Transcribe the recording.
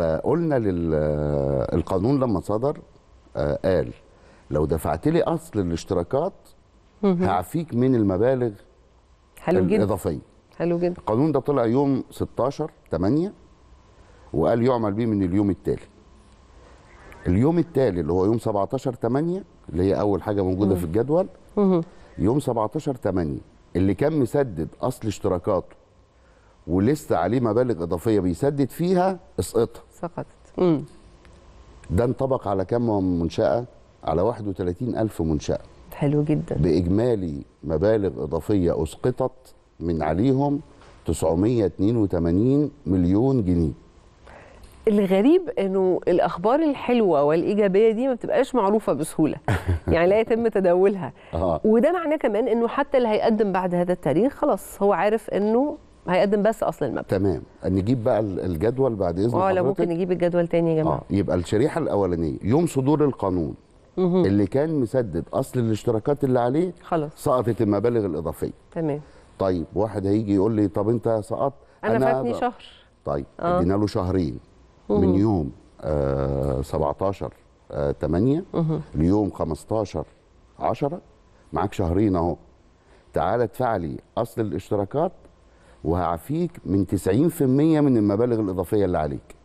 فقلنا للقانون لما صدر آه، قال لو دفعت لي اصل الاشتراكات هعفيك من المبالغ حلو جدا الاضافيه حلو جدا القانون ده طلع يوم 16 8 وقال يعمل بيه من اليوم التالي اليوم التالي اللي هو يوم 17 8 اللي هي اول حاجه موجوده في الجدول يوم 17 8 اللي كان مسدد اصل اشتراكاته ولسه عليه مبالغ اضافيه بيسدد فيها اسقطها سقطت مم. ده انطبق على كم منشأة؟ على 31 ألف منشأة حلو جدا بإجمالي مبالغ إضافية أسقطت من عليهم 982 مليون جنيه الغريب انه الاخبار الحلوه والايجابيه دي ما بتبقاش معروفه بسهوله يعني لا يتم تداولها آه. وده معناه كمان انه حتى اللي هيقدم بعد هذا التاريخ خلاص هو عارف انه هيقدم بس اصل المبلغ تمام نجيب بقى الجدول بعد اذن اه لو ممكن نجيب الجدول تاني يا جماعه آه. يبقى الشريحه الاولانيه يوم صدور القانون اللي كان مسدد اصل الاشتراكات اللي عليه خلاص سقطت المبالغ الاضافيه تمام طيب واحد هيجي يقول لي طب انت سقطت انا, أنا فاتني شهر طيب آه. ادينا له شهرين من يوم آه 17 آه 8 ليوم 15 10 معاك شهرين اهو تعالى ادفع لي اصل الاشتراكات وهعفيك من 90% من المبالغ الاضافيه اللي عليك